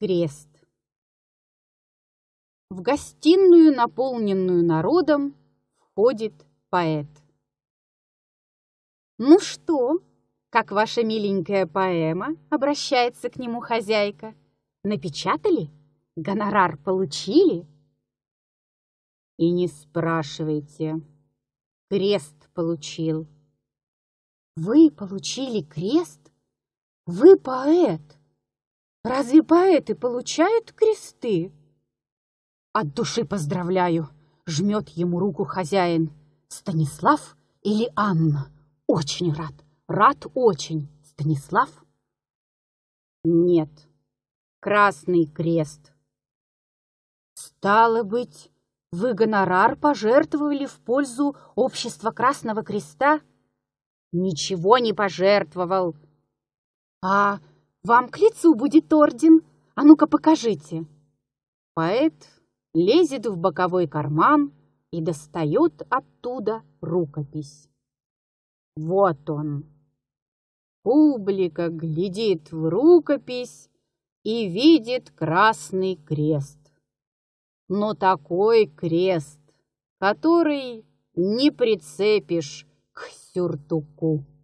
Крест. В гостиную, наполненную народом, входит поэт. «Ну что?» – как ваша миленькая поэма, – обращается к нему хозяйка. «Напечатали? Гонорар получили?» «И не спрашивайте. Крест получил». «Вы получили крест? Вы поэт!» Разве поэты получают кресты? От души поздравляю, жмет ему руку хозяин. Станислав или Анна? Очень рад, рад очень. Станислав? Нет, Красный Крест. Стало быть, вы гонорар пожертвовали в пользу общества Красного Креста? Ничего не пожертвовал. А вам к лицу будет орден. А ну-ка покажите. Поэт лезет в боковой карман и достает оттуда рукопись. Вот он. Публика глядит в рукопись и видит красный крест. Но такой крест, который не прицепишь к сюртуку.